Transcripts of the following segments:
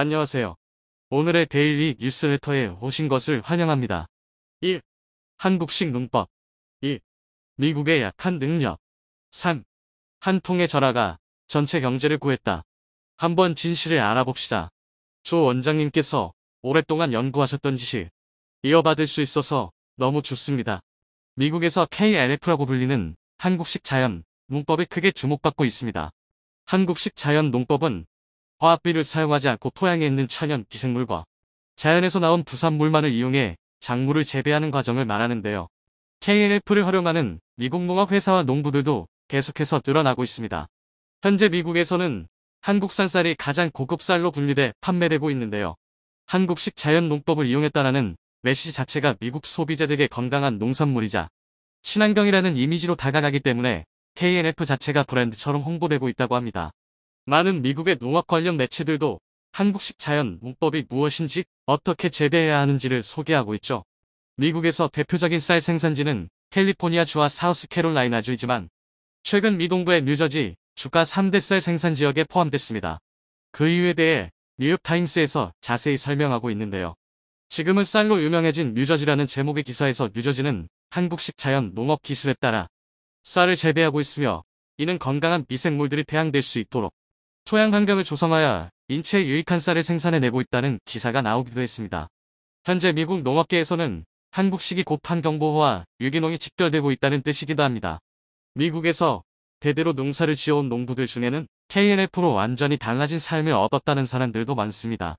안녕하세요. 오늘의 데일리 뉴스레터에 오신 것을 환영합니다. 1. 한국식 눈법 2. 미국의 약한 능력 3. 한 통의 전화가 전체 경제를 구했다. 한번 진실을 알아봅시다. 조 원장님께서 오랫동안 연구하셨던 지식 이어받을 수 있어서 너무 좋습니다. 미국에서 KNF라고 불리는 한국식 자연 농법이 크게 주목받고 있습니다. 한국식 자연 농법은 화합비를 사용하지 않고 토양에 있는 천연 기생물과 자연에서 나온 부산물만을 이용해 작물을 재배하는 과정을 말하는데요. KNF를 활용하는 미국 농업 회사와 농부들도 계속해서 늘어나고 있습니다. 현재 미국에서는 한국산 쌀이 가장 고급 쌀로 분류돼 판매되고 있는데요. 한국식 자연 농법을 이용했다라는 메시 자체가 미국 소비자들에게 건강한 농산물이자 친환경이라는 이미지로 다가가기 때문에 KNF 자체가 브랜드처럼 홍보되고 있다고 합니다. 많은 미국의 농업 관련 매체들도 한국식 자연 농법이 무엇인지 어떻게 재배해야 하는지를 소개하고 있죠. 미국에서 대표적인 쌀 생산지는 캘리포니아주와 사우스캐롤라이나주이지만 최근 미동부의 뉴저지 주가 3대 쌀 생산 지역에 포함됐습니다. 그 이유에 대해 뉴욕타임스에서 자세히 설명하고 있는데요. 지금은 쌀로 유명해진 뉴저지라는 제목의 기사에서 뉴저지는 한국식 자연 농업 기술에 따라 쌀을 재배하고 있으며 이는 건강한 미생물들이 배양될 수 있도록 토양 환경을 조성하여 인체에 유익한 쌀을 생산해내고 있다는 기사가 나오기도 했습니다. 현재 미국 농업계에서는 한국식이 곧 환경보호와 유기농이 직결되고 있다는 뜻이기도 합니다. 미국에서 대대로 농사를 지어온 농부들 중에는 KNF로 완전히 달라진 삶을 얻었다는 사람들도 많습니다.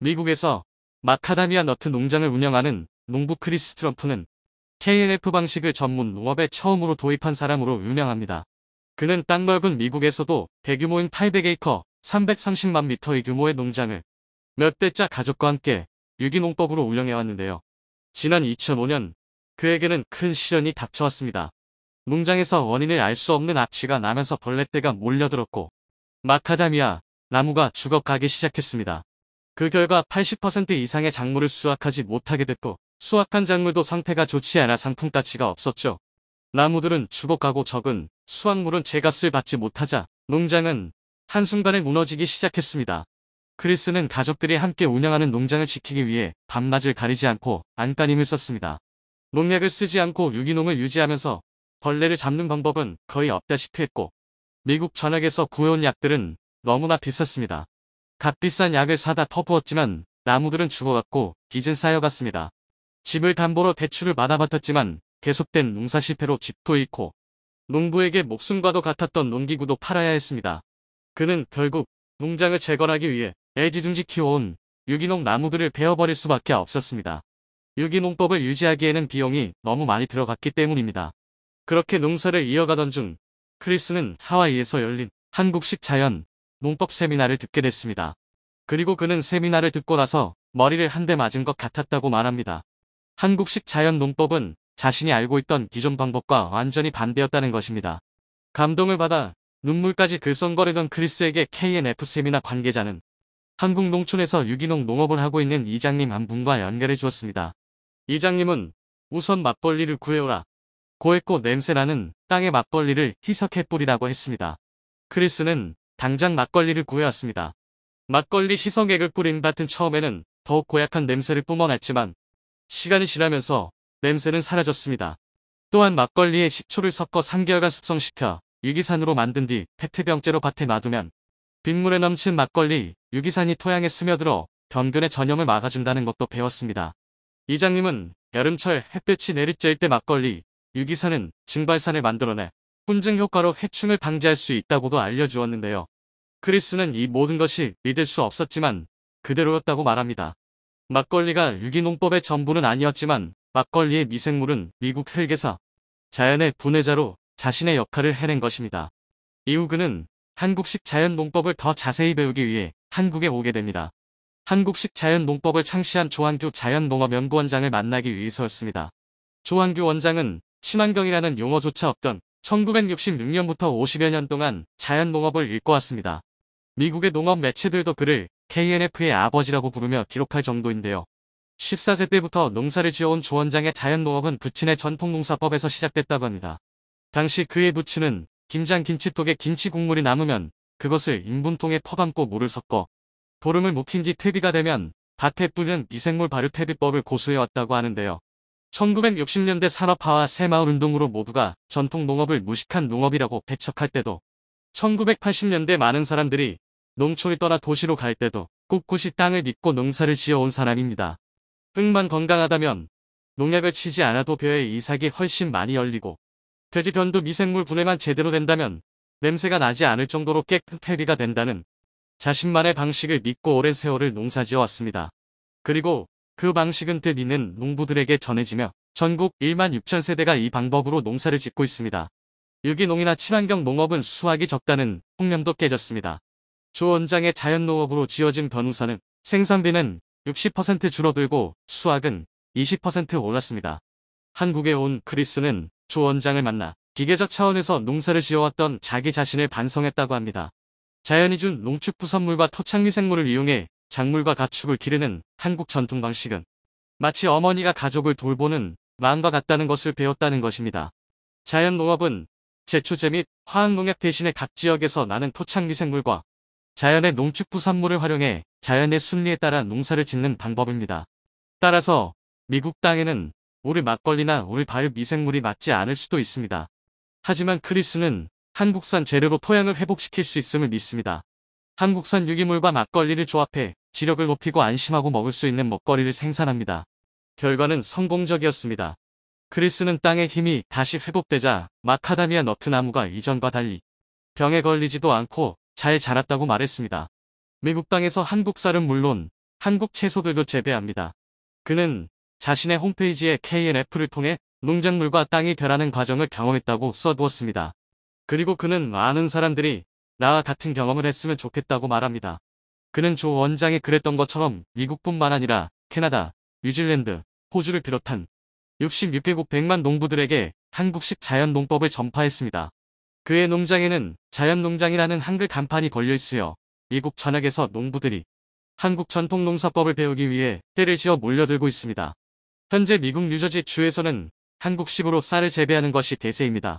미국에서 마카다미아 너트 농장을 운영하는 농부 크리스 트럼프는 KNF 방식을 전문 농업에 처음으로 도입한 사람으로 유명합니다. 그는 땅 넓은 미국에서도 대규모인 800에이커 330만 미터의 규모의 농장을 몇 대짜 가족과 함께 유기농법으로 운영해왔는데요. 지난 2005년 그에게는 큰 시련이 닥쳐왔습니다. 농장에서 원인을 알 수 없는 악취가 나면서 벌레떼가 몰려들었고 마카다미아 나무가 죽어가기 시작했습니다. 그 결과 80% 이상의 작물을 수확하지 못하게 됐고 수확한 작물도 상태가 좋지 않아 상품 가치가 없었죠. 나무들은 죽어가고 적은 수확물은 제값을 받지 못하자 농장은 한순간에 무너지기 시작했습니다. 크리스는 가족들이 함께 운영하는 농장을 지키기 위해 밤낮을 가리지 않고 안간힘을 썼습니다. 농약을 쓰지 않고 유기농을 유지하면서 벌레를 잡는 방법은 거의 없다시피 했고 미국 전역에서 구해온 약들은 너무나 비쌌습니다. 값비싼 약을 사다 퍼부었지만 나무들은 죽어갔고 빚은 쌓여갔습니다. 집을 담보로 대출을 받아봤었지만 계속된 농사 실패로 집도 잃고 농부에게 목숨과도 같았던 농기구도 팔아야 했습니다. 그는 결국 농장을 재건하기 위해 애지중지 키워온 유기농 나무들을 베어버릴 수밖에 없었습니다. 유기농법을 유지하기에는 비용이 너무 많이 들어갔기 때문입니다. 그렇게 농사를 이어가던 중 크리스는 하와이에서 열린 한국식 자연 농법 세미나를 듣게 됐습니다. 그리고 그는 세미나를 듣고 나서 머리를 한 대 맞은 것 같았다고 말합니다. 한국식 자연 농법은 자신이 알고 있던 기존 방법과 완전히 반대였다는 것입니다. 감동을 받아 눈물까지 글썽거리던 크리스에게 KNF 세미나 관계자는 한국 농촌에서 유기농 농업을 하고 있는 이장님 한 분과 연결해 주었습니다. 이장님은 우선 맞벌리를 구해오라. 고했고 냄새나는 땅의 막걸리를 희석해 뿌리라고 했습니다. 크리스는 당장 막걸리를 구해왔습니다. 막걸리 희석액을 뿌린 밭은 처음에는 더욱 고약한 냄새를 뿜어냈지만 시간이 지나면서 냄새는 사라졌습니다. 또한 막걸리에 식초를 섞어 3개월간 숙성시켜 유기산으로 만든 뒤 페트병째로 밭에 놔두면 빗물에 넘친 막걸리, 유기산이 토양에 스며들어 병균의 전염을 막아준다는 것도 배웠습니다. 이장님은 여름철 햇볕이 내리쬐일 때 막걸리, 유기산은 증발산을 만들어내 훈증 효과로 해충을 방지할 수 있다고도 알려주었는데요. 크리스는 이 모든 것이 믿을 수 없었지만 그대로였다고 말합니다. 막걸리가 유기농법의 전부는 아니었지만 막걸리의 미생물은 미국 헬게사, 자연의 분해자로 자신의 역할을 해낸 것입니다. 이후 그는 한국식 자연 농법을 더 자세히 배우기 위해 한국에 오게 됩니다. 한국식 자연 농법을 창시한 조한규 자연농업연구원장을 만나기 위해서였습니다. 조한규 원장은 친환경이라는 용어조차 없던 1966년부터 50여 년 동안 자연농업을 읽고왔습니다 미국의 농업 매체들도 그를 KNF의 아버지라고 부르며 기록할 정도인데요. 14세 때부터 농사를 지어온 조 원장의 자연농업은 부친의 전통농사법에서 시작됐다고 합니다. 당시 그의 부친은 김장 김치톡에 김치 국물이 남으면 그것을 인분통에 퍼담고 물을 섞어 보름을 묵힌 뒤 퇴비가 되면 밭에 뿌는 미생물 발효 퇴비법을 고수해왔다고 하는데요. 1960년대 산업화와 새마을 운동으로 모두가 전통 농업을 무식한 농업이라고 배척할 때도 1980년대 많은 사람들이 농촌을 떠나 도시로 갈 때도 꿋꿋이 땅을 믿고 농사를 지어온 사람입니다. 흙만 건강하다면 농약을 치지 않아도 벼의 이삭이 훨씬 많이 열리고 돼지변도 미생물 분해만 제대로 된다면 냄새가 나지 않을 정도로 깨끗해리가 된다는 자신만의 방식을 믿고 오랜 세월을 농사지어 왔습니다. 그리고 그 방식은 뜻 있는 농부들에게 전해지며 전국 1만 6천 세대가 이 방법으로 농사를 짓고 있습니다. 유기농이나 친환경 농업은 수확이 적다는 홍념도 깨졌습니다. 조 원장의 자연농업으로 지어진 변우사는 생산비는 60% 줄어들고 수학은 20% 올랐습니다. 한국에 온 크리스는 조 원장을 만나 기계적 차원에서 농사를 지어왔던 자기 자신을 반성했다고 합니다. 자연이 준 농축부 선물과 토착미생물을 이용해 작물과 가축을 기르는 한국 전통 방식은 마치 어머니가 가족을 돌보는 마음과 같다는 것을 배웠다는 것입니다. 자연농업은 제초제 및 화학농약 대신에 각 지역에서 나는 토착미생물과 자연의 농축부산물을 활용해 자연의 순리에 따라 농사를 짓는 방법입니다. 따라서 미국 땅에는 우리 막걸리나 우리 과일 미생물이 맞지 않을 수도 있습니다. 하지만 크리스는 한국산 재료로 토양을 회복시킬 수 있음을 믿습니다. 한국산 유기물과 막걸리를 조합해 지력을 높이고 안심하고 먹을 수 있는 먹거리를 생산합니다. 결과는 성공적이었습니다. 크리스는 땅의 힘이 다시 회복되자 마카다미아 너트 나무가 이전과 달리 병에 걸리지도 않고 잘 자랐다고 말했습니다. 미국 땅에서 한국 쌀은 물론 한국 채소들도 재배합니다. 그는 자신의 홈페이지에 KNF를 통해 농작물과 땅이 변하는 과정을 경험했다고 써두었습니다. 그리고 그는 많은 사람들이 나와 같은 경험을 했으면 좋겠다고 말합니다. 그는 조 원장이 그랬던 것처럼 미국뿐만 아니라 캐나다, 뉴질랜드, 호주를 비롯한 66개국 100만 농부들에게 한국식 자연 농법을 전파했습니다. 그의 농장에는 자연농장이라는 한글 간판이 걸려있으며 미국 전역에서 농부들이 한국 전통 농사법을 배우기 위해 때를 지어 몰려들고 있습니다. 현재 미국 뉴저지 주에서는 한국식으로 쌀을 재배하는 것이 대세입니다.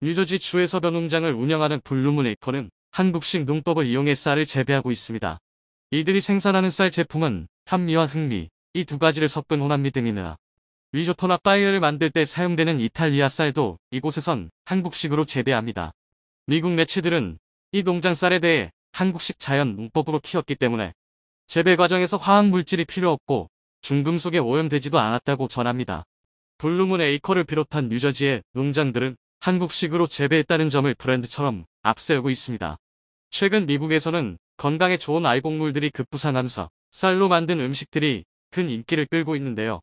뉴저지 주에서 변농장을 운영하는 블루문에이커는 한국식 농법을 이용해 쌀을 재배하고 있습니다. 이들이 생산하는 쌀 제품은 현미와 흑미, 이 두 가지를 섞은 혼합미 등이나 리조토나 파이어를 만들 때 사용되는 이탈리아 쌀도 이곳에선 한국식으로 재배합니다. 미국 매체들은 이 농장 쌀에 대해 한국식 자연 농법으로 키웠기 때문에 재배 과정에서 화학물질이 필요 없고 중금속에 오염되지도 않았다고 전합니다. 블루문 에이커를 비롯한 뉴저지의 농장들은 한국식으로 재배했다는 점을 브랜드처럼 앞세우고 있습니다. 최근 미국에서는 건강에 좋은 알곡물들이 급부상하면서 쌀로 만든 음식들이 큰 인기를 끌고 있는데요.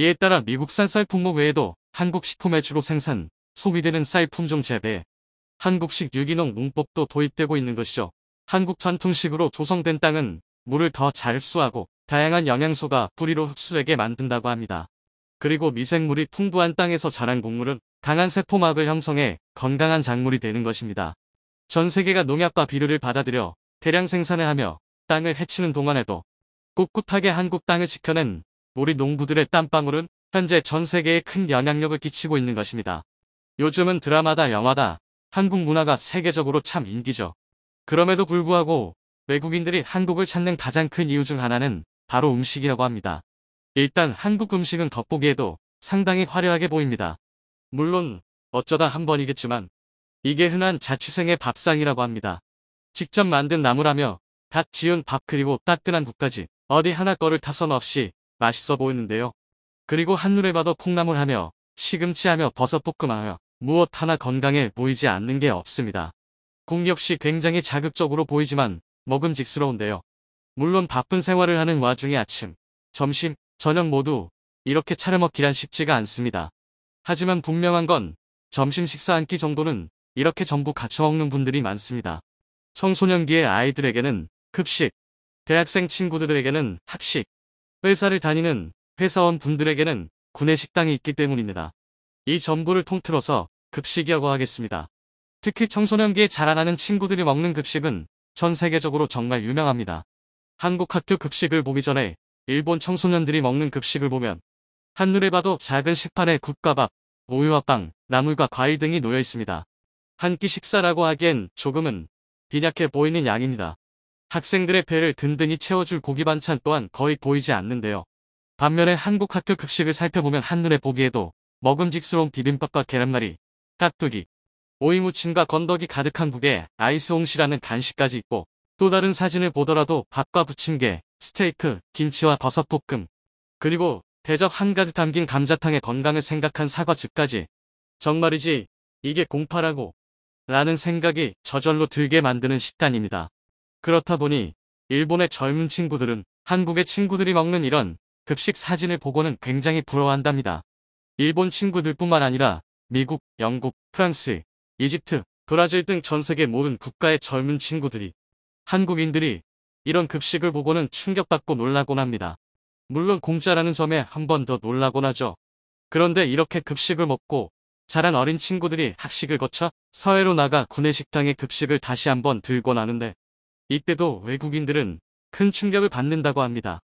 이에 따라 미국산 쌀 품목 외에도 한국식품에 주로 생산, 소비되는 쌀 품종 재배, 한국식 유기농 농법도 도입되고 있는 것이죠. 한국 전통식으로 조성된 땅은 물을 더 잘수하고 다양한 영양소가 뿌리로 흡수되게 만든다고 합니다. 그리고 미생물이 풍부한 땅에서 자란 곡물은 강한 세포막을 형성해 건강한 작물이 되는 것입니다. 전 세계가 농약과 비료를 받아들여 대량 생산을 하며 땅을 해치는 동안에도 꿋꿋하게 한국 땅을 지켜낸 우리 농부들의 땀방울은 현재 전 세계에 큰 영향력을 끼치고 있는 것입니다. 요즘은 드라마다 영화다 한국 문화가 세계적으로 참 인기죠. 그럼에도 불구하고 외국인들이 한국을 찾는 가장 큰 이유 중 하나는 바로 음식이라고 합니다. 일단 한국 음식은 겉보기에도 상당히 화려하게 보입니다. 물론 어쩌다 한 번이겠지만 이게 흔한 자취생의 밥상이라고 합니다. 직접 만든 나물하며갓 지은 밥 그리고 따끈한 국까지 어디 하나 거를 타선 없이 맛있어 보이는데요 그리고 한눈에 봐도 콩나물하며 시금치하며 버섯볶음하며 무엇 하나 건강해 보이지 않는 게 없습니다. 국 역시 굉장히 자극적으로 보이지만 먹음직스러운데요. 물론 바쁜 생활을 하는 와중에 아침, 점심, 저녁 모두 이렇게 차려먹기란 쉽지가 않습니다. 하지만 분명한 건 점심 식사 한 끼 정도는 이렇게 전부 갖춰 먹는 분들이 많습니다. 청소년기의 아이들에게는 급식, 대학생 친구들에게는 학식, 회사를 다니는 회사원 분들에게는 구내 식당이 있기 때문입니다. 이 전부를 통틀어서 급식이라고 하겠습니다. 특히 청소년기에 자라나는 친구들이 먹는 급식은 전 세계적으로 정말 유명합니다. 한국 학교 급식을 보기 전에 일본 청소년들이 먹는 급식을 보면 한눈에 봐도 작은 식판에 국과밥, 우유와 빵, 나물과 과일 등이 놓여 있습니다. 한 끼 식사라고 하기엔 조금은 빈약해 보이는 양입니다. 학생들의 배를 든든히 채워줄 고기 반찬 또한 거의 보이지 않는데요. 반면에 한국 학교 급식을 살펴보면 한눈에 보기에도 먹음직스러운 비빔밥과 계란말이, 깍두기, 오이무침과 건더기 가득한 국에 아이스홍시라는 간식까지 있고 또 다른 사진을 보더라도 밥과 부침개, 스테이크, 김치와 버섯 볶음, 그리고 대접 한가득 담긴 감자탕의 건강을 생각한 사과즙까지 정말이지 이게 공파라고 라는 생각이 저절로 들게 만드는 식단입니다. 그렇다 보니 일본의 젊은 친구들은 한국의 친구들이 먹는 이런 급식 사진을 보고는 굉장히 부러워한답니다. 일본 친구들뿐만 아니라 미국, 영국, 프랑스, 이집트, 브라질 등 전세계 모든 국가의 젊은 친구들이 한국인들이 이런 급식을 보고는 충격받고 놀라곤 합니다. 물론 공짜라는 점에 한 번 더 놀라곤 하죠. 그런데 이렇게 급식을 먹고 자란 어린 친구들이 학식을 거쳐 서해로 나가 구내식당의 급식을 다시 한 번 들고나는데 이때도 외국인들은 큰 충격을 받는다고 합니다.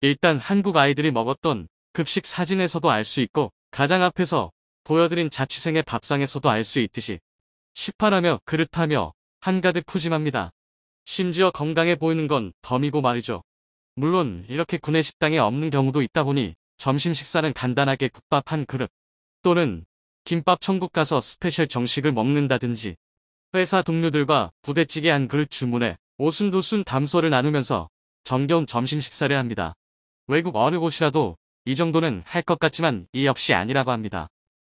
일단 한국 아이들이 먹었던 급식 사진에서도 알 수 있고 가장 앞에서 보여드린 자취생의 밥상에서도 알 수 있듯이 시파라며 그릇하며 한가득 푸짐합니다. 심지어 건강해 보이는 건 덤이고 말이죠. 물론 이렇게 구내 식당에 없는 경우도 있다 보니 점심 식사는 간단하게 국밥 한 그릇 또는 김밥 천국 가서 스페셜 정식을 먹는다든지 회사 동료들과 부대찌개 한 그릇 주문해 오순도순 담소를 나누면서 정겨운 점심 식사를 합니다. 외국 어느 곳이라도 이 정도는 할 것 같지만 이 역시 아니라고 합니다.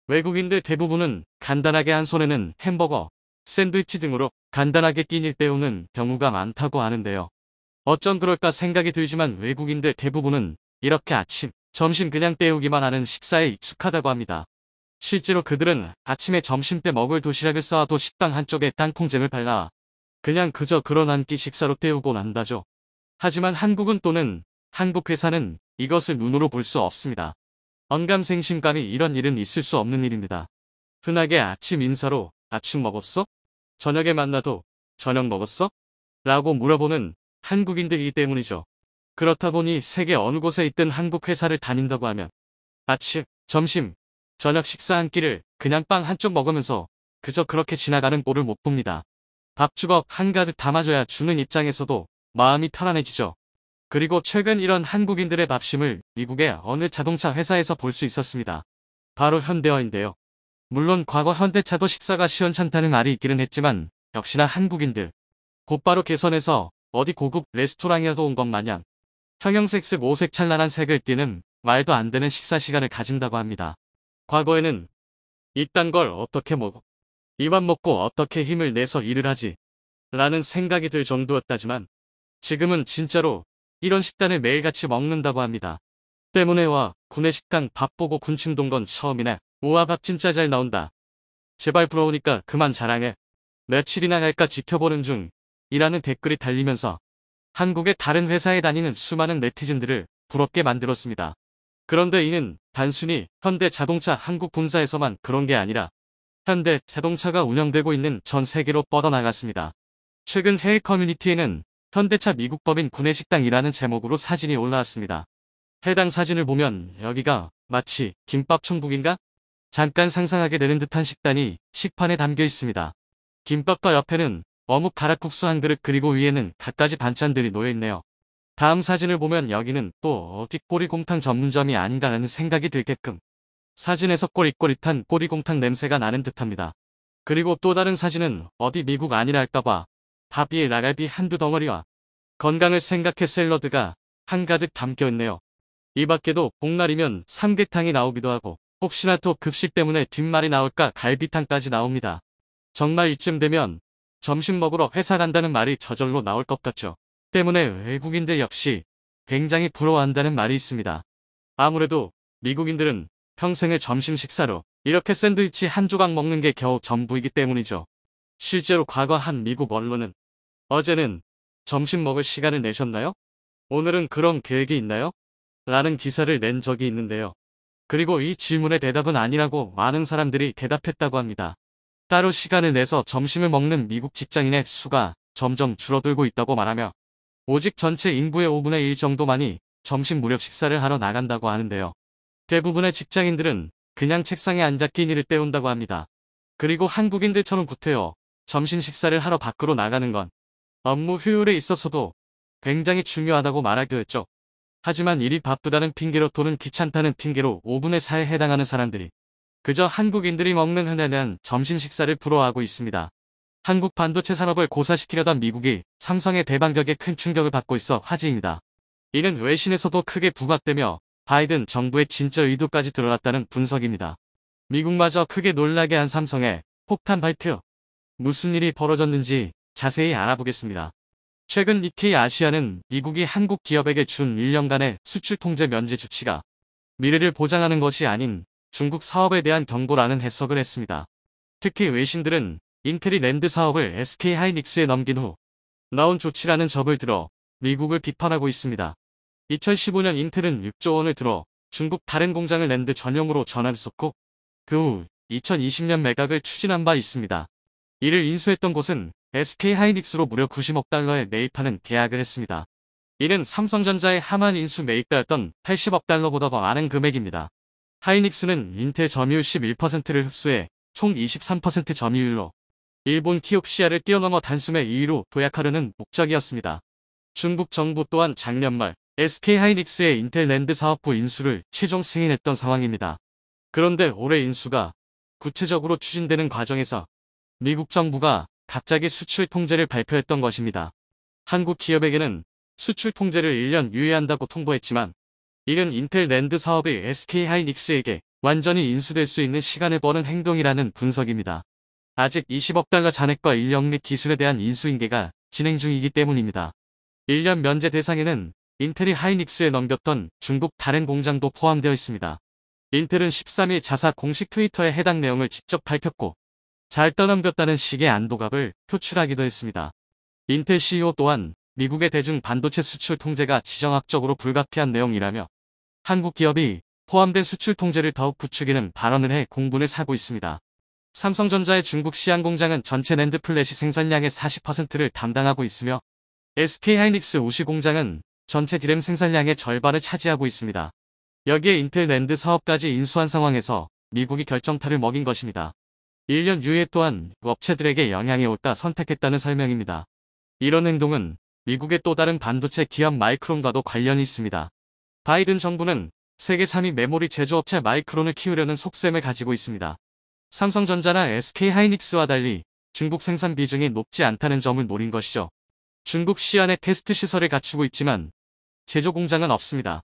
외국인들 대부분은 간단하게 한 손에는 햄버거, 샌드위치 등으로 간단하게 끼닐 때우는 경우가 많다고 하는데요. 어쩜 그럴까 생각이 들지만 외국인들 대부분은 이렇게 아침, 점심 그냥 때우기만 하는 식사에 익숙하다고 합니다. 실제로 그들은 아침에 점심 때 먹을 도시락을 써와도 식당 한쪽에 땅콩잼을 발라 그냥 그저 그런 한 끼 식사로 때우고 난다죠 하지만 한국은 또는 한국 회사는 이것을 눈으로 볼 수 없습니다. 언감생심감이 이런 일은 있을 수 없는 일입니다. 흔하게 아침 인사로 아침 먹었어? 저녁에 만나도 저녁 먹었어? 라고 물어보는 한국인들이기 때문이죠. 그렇다 보니 세계 어느 곳에 있든 한국 회사를 다닌다고 하면 아침, 점심, 저녁 식사 한 끼를 그냥 빵 한 쪽 먹으면서 그저 그렇게 지나가는 꼴을 못 봅니다. 밥주걱 한가득 담아줘야 주는 입장에서도 마음이 편안해지죠. 그리고 최근 이런 한국인들의 밥심을 미국의 어느 자동차 회사에서 볼 수 있었습니다. 바로 현대어인데요. 물론 과거 현대차도 식사가 시원찮다는 말이 있기는 했지만 역시나 한국인들. 곧바로 개선해서 어디 고급 레스토랑이라도 온 것 마냥 형형색색 오색찬란한 색을 띠는 말도 안 되는 식사 시간을 가진다고 합니다. 과거에는 이딴 걸 어떻게 먹어? 이밥 먹고 어떻게 힘을 내서 일을 하지? 라는 생각이 들 정도였다지만 지금은 진짜로 이런 식단을 매일같이 먹는다고 합니다. 때문에 와 구내식당 밥 보고 군침 동건 처음이네. 우와 밥 진짜 잘 나온다. 제발 부러우니까 그만 자랑해. 며칠이나 갈까 지켜보는 중 이라는 댓글이 달리면서 한국의 다른 회사에 다니는 수많은 네티즌들을 부럽게 만들었습니다. 그런데 이는 단순히 현대 자동차 한국 본사에서만 그런 게 아니라 현대 자동차가 운영되고 있는 전 세계로 뻗어나갔습니다. 최근 해외 커뮤니티에는 현대차 미국법인 구내식당이라는 제목으로 사진이 올라왔습니다. 해당 사진을 보면 여기가 마치 김밥 천국인가? 잠깐 상상하게 되는 듯한 식단이 식판에 담겨 있습니다. 김밥과 옆에는 어묵 가락국수 한 그릇 그리고 위에는 갖가지 반찬들이 놓여있네요. 다음 사진을 보면 여기는 또 어디 꼬리곰탕 전문점이 아닌가라는 생각이 들게끔 사진에서 꼬릿꼬릿한 꼬리곰탕 냄새가 나는 듯합니다. 그리고 또 다른 사진은 어디 미국 아니랄까봐밥 위에 라갈비 한두 덩어리와 건강을 생각해 샐러드가 한가득 담겨있네요. 이 밖에도 복날이면 삼계탕이 나오기도 하고 혹시나 또 급식 때문에 뒷말이 나올까 갈비탕까지 나옵니다. 정말 이쯤 되면 점심 먹으러 회사 간다는 말이 저절로 나올 것 같죠. 때문에 외국인들 역시 굉장히 부러워한다는 말이 있습니다. 아무래도 미국인들은 평생의 점심 식사로 이렇게 샌드위치 한 조각 먹는 게 겨우 전부이기 때문이죠. 실제로 과거 한 미국 언론은 어제는 점심 먹을 시간을 내셨나요? 오늘은 그런 계획이 있나요? 라는 기사를 낸 적이 있는데요. 그리고 이 질문의 대답은 아니라고 많은 사람들이 대답했다고 합니다. 따로 시간을 내서 점심을 먹는 미국 직장인의 수가 점점 줄어들고 있다고 말하며 오직 전체 인구의 5분의 1 정도만이 점심 무렵 식사를 하러 나간다고 하는데요. 대부분의 직장인들은 그냥 책상에 앉아 끼니를 때운다고 합니다. 그리고 한국인들처럼 구태여 점심 식사를 하러 밖으로 나가는 건 업무 효율에 있어서도 굉장히 중요하다고 말하기도 했죠. 하지만 일이 바쁘다는 핑계로 또는 귀찮다는 핑계로 5분의 4에 해당하는 사람들이 그저 한국인들이 먹는 흔해는 점심 식사를 부러워하고 있습니다. 한국 반도체 산업을 고사시키려던 미국이 삼성의 대방격에 큰 충격을 받고 있어 화제입니다. 이는 외신에서도 크게 부각되며 바이든 정부의 진짜 의도까지 드러났다는 분석입니다. 미국마저 크게 놀라게 한 삼성의 폭탄 발표. 무슨 일이 벌어졌는지 자세히 알아보겠습니다. 최근 니케이 아시아는 미국이 한국 기업에게 준 1년간의 수출 통제 면제 조치가 미래를 보장하는 것이 아닌 중국 사업에 대한 경고라는 해석을 했습니다. 특히 외신들은 인텔이 랜드 사업을 SK 하이닉스에 넘긴 후 나온 조치라는 점을 들어 미국을 비판하고 있습니다. 2015년 인텔은 6조 원을 들어 중국 다른 공장을 랜드 전용으로 전환했었고 그 후 2020년 매각을 추진한 바 있습니다. 이를 인수했던 곳은 SK하이닉스로 무려 90억 달러에 매입하는 계약을 했습니다. 이는 삼성전자의 하만 인수 매입가였던 80억 달러보다 더 많은 금액입니다. 하이닉스는 인텔 점유율 11%를 흡수해 총 23% 점유율로 일본 키옵시아를 뛰어넘어 단숨에 2위로 도약하려는 목적이었습니다. 중국 정부 또한 작년 말 SK하이닉스의 인텔랜드 사업부 인수를 최종 승인했던 상황입니다. 그런데 올해 인수가 구체적으로 추진되는 과정에서 미국 정부가 갑자기 수출 통제를 발표했던 것입니다. 한국 기업에게는 수출 통제를 1년 유예한다고 통보했지만 이는 인텔랜드 사업이 SK하이닉스에게 완전히 인수될 수 있는 시간을 버는 행동이라는 분석입니다. 아직 20억 달러 잔액과 인력 및 기술에 대한 인수인계가 진행 중이기 때문입니다. 1년 면제 대상에는 인텔이 하이닉스에 넘겼던 중국 다른 공장도 포함되어 있습니다. 인텔은 13일 자사 공식 트위터에 해당 내용을 직접 밝혔고 잘 떠넘겼다는 식의 안도감을 표출하기도 했습니다. 인텔 CEO 또한 미국의 대중 반도체 수출 통제가 지정학적으로 불가피한 내용이라며 한국 기업이 포함된 수출 통제를 더욱 부추기는 발언을 해 공분을 사고 있습니다. 삼성전자의 중국 시안 공장은 전체 랜드플래시 생산량의 40%를 담당하고 있으며 SK하이닉스 우시 공장은 전체 디램 생산량의 절반을 차지하고 있습니다. 여기에 인텔 랜드 사업까지 인수한 상황에서 미국이 결정타를 먹인 것입니다. 1년 유예 또한 업체들에게 영향이 올까 선택했다는 설명입니다. 이런 행동은 미국의 또 다른 반도체 기업 마이크론과도 관련이 있습니다. 바이든 정부는 세계 3위 메모리 제조업체 마이크론을 키우려는 속셈을 가지고 있습니다. 삼성전자나 SK하이닉스와 달리 중국 생산 비중이 높지 않다는 점을 노린 것이죠. 중국 시안의 테스트 시설을 갖추고 있지만 제조 공장은 없습니다.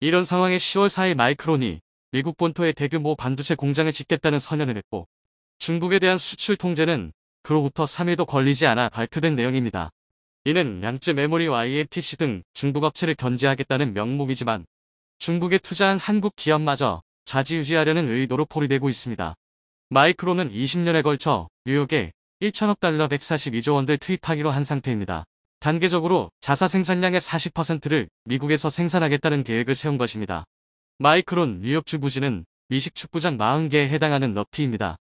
이런 상황에 10월 4일 마이크론이 미국 본토의 대규모 반도체 공장을 짓겠다는 선언을 했고 중국에 대한 수출 통제는 그로부터 3일도 걸리지 않아 발표된 내용입니다. 이는 양쯔 메모리와 IMTC 등 중국 업체를 견제하겠다는 명목이지만 중국에 투자한 한국 기업마저 자지유지하려는 의도로 포리되고 있습니다. 마이크론은 20년에 걸쳐 뉴욕에 1천억 달러 142조 원을 투입하기로 한 상태입니다. 단계적으로 자사 생산량의 40%를 미국에서 생산하겠다는 계획을 세운 것입니다. 마이크론 뉴욕주 부지는 미식 축구장 40개에 해당하는 럭티입니다.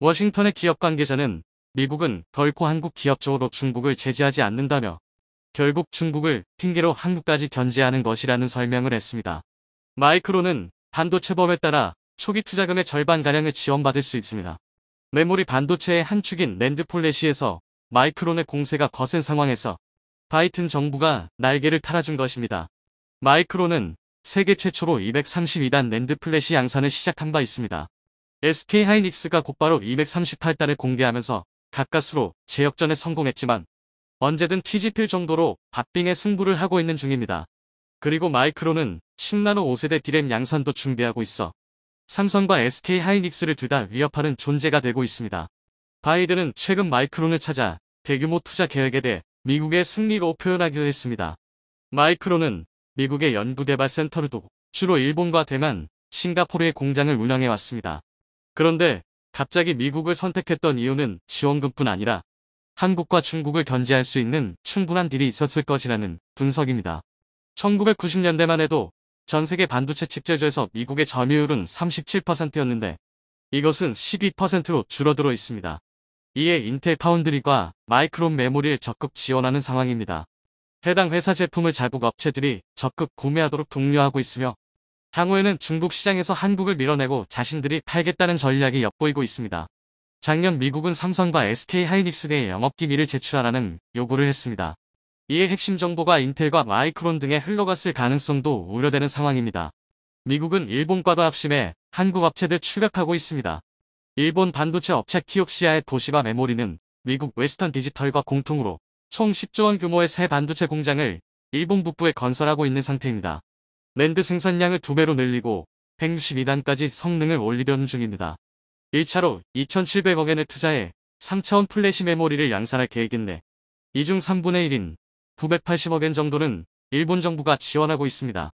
워싱턴의 기업 관계자는 미국은 결코 한국 기업 쪽으로 중국을 제재하지 않는다며 결국 중국을 핑계로 한국까지 견제하는 것이라는 설명을 했습니다. 마이크론은 반도체법에 따라 초기 투자금의 절반가량을 지원받을 수 있습니다. 메모리 반도체의 한 축인 랜드폴레시에서 마이크론의 공세가 거센 상황에서 바이튼 정부가 날개를 탈아준 것입니다. 마이크론은 세계 최초로 232단 랜드 플래시 양산을 시작한 바 있습니다. SK 하이닉스가 곧바로 238단을 공개하면서 가까스로 제역전에 성공했지만 언제든 티지필 정도로 박빙의 승부를 하고 있는 중입니다. 그리고 마이크론은 10나노 5세대 디램 양산도 준비하고 있어 삼성과 SK 하이닉스를 둘 다 위협하는 존재가 되고 있습니다. 바이든은 최근 마이크론을 찾아 대규모 투자 계획에 대해 미국의 승리로 표현하기도 했습니다. 마이크론은 미국의 연구개발 센터를 두고 주로 일본과 대만, 싱가포르의 공장을 운영해왔습니다. 그런데 갑자기 미국을 선택했던 이유는 지원금뿐 아니라 한국과 중국을 견제할 수 있는 충분한 딜이 있었을 것이라는 분석입니다. 1990년대만 해도 전 세계 반도체 칩제조에서 미국의 점유율은 37%였는데 이것은 12%로 줄어들어 있습니다. 이에 인텔 파운드리가 마이크론 메모리를 적극 지원하는 상황입니다. 해당 회사 제품을 자국 업체들이 적극 구매하도록 독려하고 있으며 향후에는 중국 시장에서 한국을 밀어내고 자신들이 팔겠다는 전략이 엿보이고 있습니다. 작년 미국은 삼성과 SK하이닉스 의 영업기밀을 제출하라는 요구를 했습니다. 이에 핵심 정보가 인텔과 마이크론 등에 흘러갔을 가능성도 우려되는 상황입니다. 미국은 일본과도 합심해 한국 업체들 추격하고 있습니다. 일본 반도체 업체 키옥시아의 도시바 메모리는 미국 웨스턴 디지털과 공통으로 총 10조 원 규모의 새 반도체 공장을 일본 북부에 건설하고 있는 상태입니다. 랜드 생산량을 2배로 늘리고 162단까지 성능을 올리려는 중입니다. 1차로 2,700억 엔을 투자해 3차원 플래시 메모리를 양산할 계획인데 이 중 3분의 1인 980억 엔 정도는 일본 정부가 지원하고 있습니다.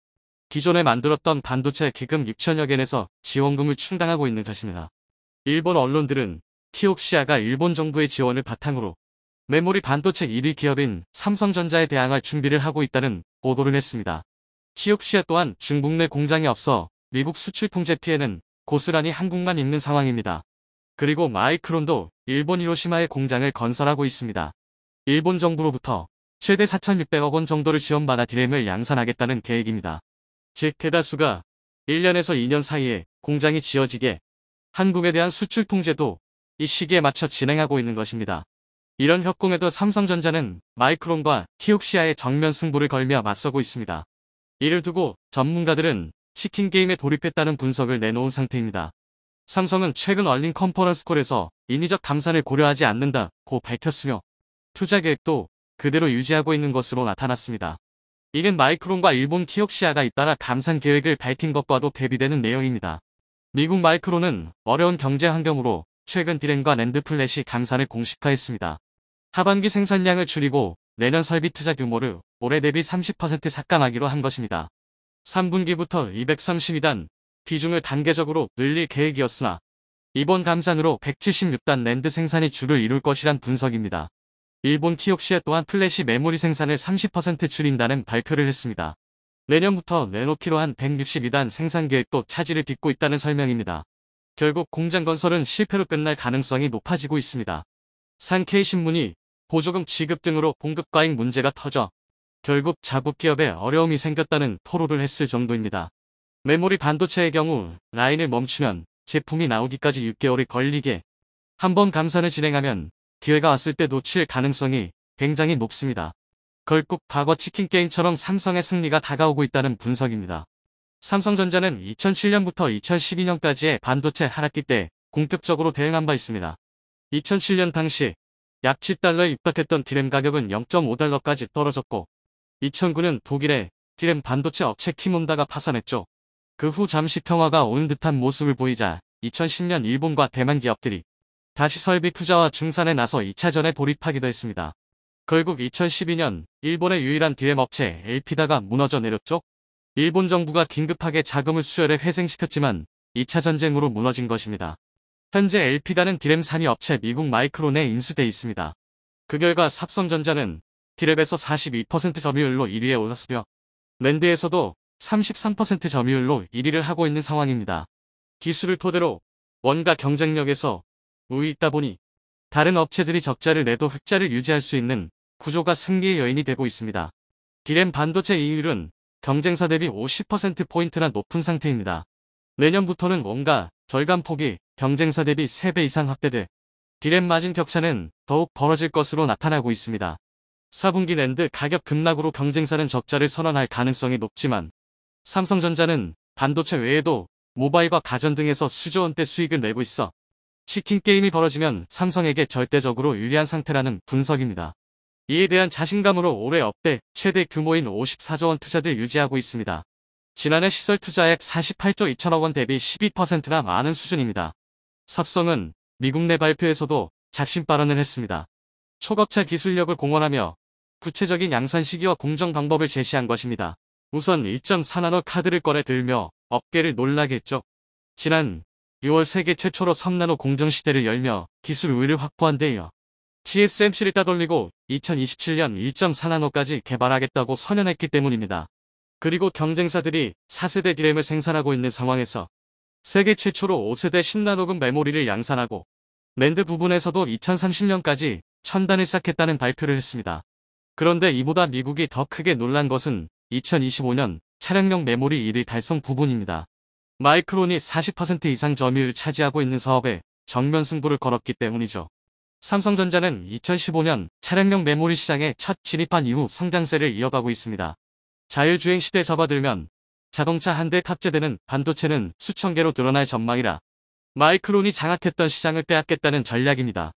기존에 만들었던 반도체 기금 6천여 엔에서 지원금을 충당하고 있는 것입니다. 일본 언론들은 키옥시아가 일본 정부의 지원을 바탕으로 메모리 반도체 1위 기업인 삼성전자에 대항할 준비를 하고 있다는 보도를 했습니다. 키옥시아 또한 중국 내 공장이 없어 미국 수출 통제 피해는 고스란히 한국만 있는 상황입니다. 그리고 마이크론도 일본 히로시마의 공장을 건설하고 있습니다. 일본 정부로부터 최대 4,600억 원 정도를 지원받아 디램을 양산하겠다는 계획입니다. 즉 대다수가 1년에서 2년 사이에 공장이 지어지게 한국에 대한 수출 통제도 이 시기에 맞춰 진행하고 있는 것입니다. 이런 협공에도 삼성전자는 마이크론과 키옥시아의 정면 승부를 걸며 맞서고 있습니다. 이를 두고 전문가들은 치킨게임에 돌입했다는 분석을 내놓은 상태입니다. 삼성은 최근 얼린 컨퍼런스콜에서 인위적 감산을 고려하지 않는다고 밝혔으며 투자 계획도 그대로 유지하고 있는 것으로 나타났습니다. 이는 마이크론과 일본 키옥시아가 잇따라 감산 계획을 밝힌 것과도 대비되는 내용입니다. 미국 마이크론은 어려운 경제 환경으로 최근 디램과 랜드플래시 감산을 공식화했습니다. 하반기 생산량을 줄이고 내년 설비 투자 규모를 올해 대비 30% 삭감하기로 한 것입니다. 3분기부터 232단 비중을 단계적으로 늘릴 계획이었으나 이번 감산으로 176단 랜드 생산이 줄을 이룰 것이란 분석입니다. 일본 키옥시아 또한 플래시 메모리 생산을 30% 줄인다는 발표를 했습니다. 내년부터 내놓기로 한 162단 생산 계획도 차질을 빚고 있다는 설명입니다. 결국 공장 건설은 실패로 끝날 가능성이 높아지고 있습니다. 산케이 신문이 보조금 지급 등으로 공급 과잉 문제가 터져 결국 자국 기업에 어려움이 생겼다는 토로를 했을 정도입니다. 메모리 반도체의 경우 라인을 멈추면 제품이 나오기까지 6개월이 걸리게 한번 감산을 진행하면 기회가 왔을 때 놓칠 가능성이 굉장히 높습니다. 결국 과거 치킨 게임처럼 삼성의 승리가 다가오고 있다는 분석입니다. 삼성전자는 2007년부터 2012년까지의 반도체 하락기 때 공격적으로 대응한 바 있습니다. 2007년 당시 약 7달러에 입각했던 디램 가격은 0.5달러까지 떨어졌고 2009년 독일의 디램 반도체 업체 키몬다가 파산했죠. 그 후 잠시 평화가 오는 듯한 모습을 보이자 2010년 일본과 대만 기업들이 다시 설비 투자와 중산에 나서 2차전에 돌입하기도 했습니다. 결국 2012년 일본의 유일한 DM 업체 엘피다가 무너져 내렸죠. 일본 정부가 긴급하게 자금을 수혈해 회생시켰지만 2차 전쟁으로 무너진 것입니다. 현재 엘피다는 디램 산이 업체 미국 마이크론에 인수돼 있습니다. 그 결과 삽성전자는 디랩에서 42% 점유율로 1위에 올랐으며 랜드에서도 33% 점유율로 1위를 하고 있는 상황입니다. 기술을 토대로 원가 경쟁력에서 우위 있다 보니 다른 업체들이 적자를 내도 흑자를 유지할 수 있는 구조가 승리의 여인이 되고 있습니다. 디램 반도체 이율은 경쟁사 대비 50%포인트나 높은 상태입니다. 내년부터는 원가, 절감폭이 경쟁사 대비 3배 이상 확대돼 디램 마진 격차는 더욱 벌어질 것으로 나타나고 있습니다. 4분기 랜드 가격 급락으로 경쟁사는 적자를 선언할 가능성이 높지만 삼성전자는 반도체 외에도 모바일과 가전 등에서 수조원대 수익을 내고 있어 치킨 게임이 벌어지면 삼성에게 절대적으로 유리한 상태라는 분석입니다. 이에 대한 자신감으로 올해 업대 최대 규모인 54조 원 투자를 유지하고 있습니다. 지난해 시설 투자액 48조 2천억 원 대비 12%나 많은 수준입니다. 삽성은 미국 내 발표에서도 작심 발언을 했습니다. 초급차 기술력을 공헌하며 구체적인 양산 시기와 공정 방법을 제시한 것입니다. 우선 1.4나노 카드를 꺼내 들며 업계를 놀라게 했죠. 지난 6월 세계 최초로 3나노 공정 시대를 열며 기술 우위를 확보한 데이어 g s m c 를 따돌리고 2027년 1.4나노까지 개발하겠다고 선언했기 때문입니다. 그리고 경쟁사들이 4세대 DRAM을 생산하고 있는 상황에서 세계 최초로 5세대 10나노급 메모리를 양산하고 랜드 부분에서도 2030년까지 첨단을 시작했다는 발표를 했습니다. 그런데 이보다 미국이 더 크게 놀란 것은 2025년 차량용 메모리 1위 달성 부분입니다. 마이크론이 40% 이상 점유율 차지하고 있는 사업에 정면 승부를 걸었기 때문이죠. 삼성전자는 2015년 차량용 메모리 시장에 첫 진입한 이후 성장세를 이어가고 있습니다. 자율주행 시대에 접어들면 자동차 한 대 탑재되는 반도체는 수천 개로 늘어날 전망이라 마이크론이 장악했던 시장을 빼앗겠다는 전략입니다.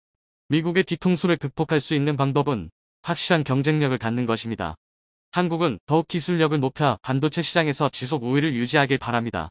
미국의 뒤통수를 극복할 수 있는 방법은 확실한 경쟁력을 갖는 것입니다. 한국은 더욱 기술력을 높여 반도체 시장에서 지속 우위를 유지하길 바랍니다.